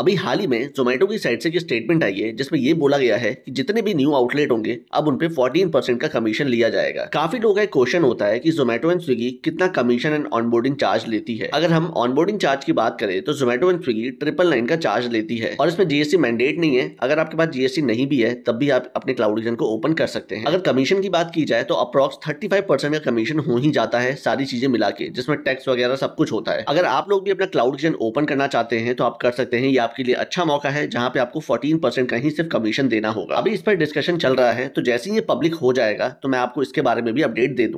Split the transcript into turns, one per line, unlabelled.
अभी हाल ही में जोमेटो की साइड से स्टेटमेंट आई है जिसमें ये बोला गया है कि जितने भी न्यू आउटलेट होंगे अब उनपे फोर्टीन परसेंट का कमीशन लिया जाएगा काफी लोगों का एक क्वेश्चन होता है कि जोमेटो एंड स्विगी कितना कमीशन एंड ऑनबोर्डिंग चार्ज लेती है अगर हम ऑनबोर्डिंग चार्ज की बात करें तो Zomato and Swiggy triple nine का चार्ज लेती है और इसमें जीएसटी मैंडेट नहीं है अगर आपके पास जीएसटी नहीं भी है तब भी आप अपने क्लाउड रीजन को ओपन कर सकते हैं अगर कमीशन की बात की जाए तो अप्रॉक्स थर्टी का कमीशन हो ही जाता है सारी चीजें मिला के जिसमें टैक्स वगैरह सब कुछ होता है अगर आप लोग भी अपना क्लाउड रीजन ओपन करना चाहते हैं तो आप कर सकते हैं या आपके लिए अच्छा मौका है जहाँ पे आपको 14 परसेंट का ही सिर्फ कमीशन देना होगा अभी इस पर डिस्कशन चल रहा है तो जैसे ही ये पब्लिक हो जाएगा तो मैं आपको इसके बारे में भी अपडेट दे दूंगा